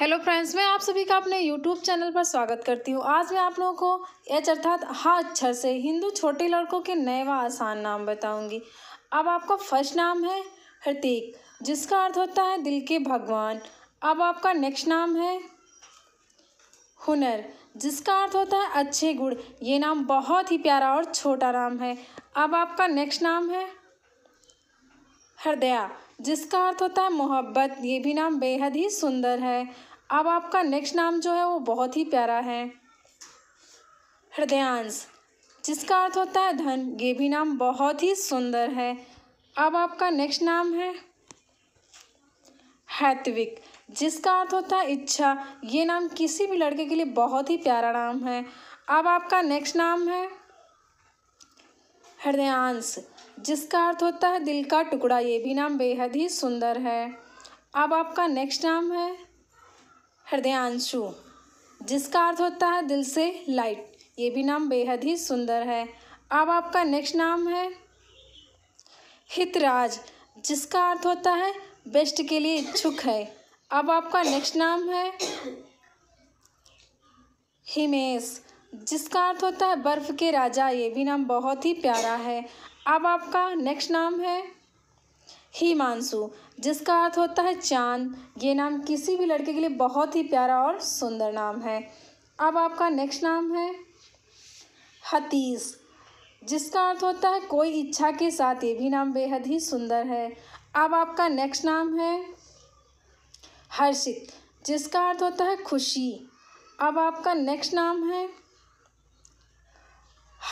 hello friends मैं आप सभी का अपने यूट्यूब चैनल पर स्वागत करती हूँ आज मैं आप लोगों को एच अर्थात हा अक्षर से हिंदू छोटे लड़कों के नए व आसान नाम बताऊंगी अब आपका फर्स्ट नाम है हृतिक जिसका अर्थ होता है दिल के भगवान अब आपका नेक्स्ट नाम है हुनर जिसका अर्थ होता है अच्छे गुड़ ये नाम बहुत ही प्यारा और छोटा नाम है अब आपका नेक्स्ट नाम है हृदया जिसका अर्थ होता है मोहब्बत ये भी नाम बेहद ही सुंदर है अब आपका नेक्स्ट नाम जो है वो बहुत ही प्यारा है हृदयांश जिसका अर्थ होता है धन ये भी नाम बहुत ही सुंदर है अब आपका नेक्स्ट नाम है हैत्विक जिसका अर्थ होता है इच्छा ये नाम किसी भी लड़के के लिए बहुत ही प्यारा नाम है अब आपका नेक्स्ट नाम है हृदयांश जिसका अर्थ होता है दिल का टुकड़ा ये भी नाम बेहद ही सुंदर है अब आपका नेक्स्ट नाम है हृदयांशु जिसका अर्थ होता है दिल से लाइट ये भी नाम बेहद ही सुंदर है अब आपका नेक्स्ट नाम है हितराज जिसका अर्थ होता है बेस्ट के लिए इच्छुक है अब आपका नेक्स्ट नाम है हिमेश जिसका अर्थ होता है बर्फ़ के राजा ये भी नाम बहुत ही प्यारा है अब आपका नेक्स्ट नाम है हिमांशु जिसका अर्थ होता है चांद ये नाम किसी भी लड़के के लिए बहुत ही प्यारा और सुंदर नाम है अब आपका नेक्स्ट नाम है हतीस जिसका अर्थ होता है कोई इच्छा के साथ ये भी नाम बेहद ही सुंदर है अब आपका नेक्स्ट नाम है हर्षित जिसका अर्थ होता है खुशी अब आपका नेक्स्ट नाम है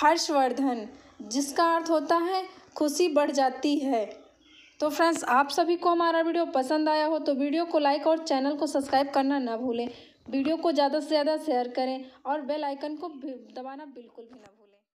हर्षवर्धन जिसका अर्थ होता है खुशी बढ़ जाती है तो फ्रेंड्स आप सभी को हमारा वीडियो पसंद आया हो तो वीडियो को लाइक और चैनल को सब्सक्राइब करना ना भूलें वीडियो को ज़्यादा से ज़्यादा शेयर करें और बेल आइकन को दबाना बिल्कुल भी ना भूलें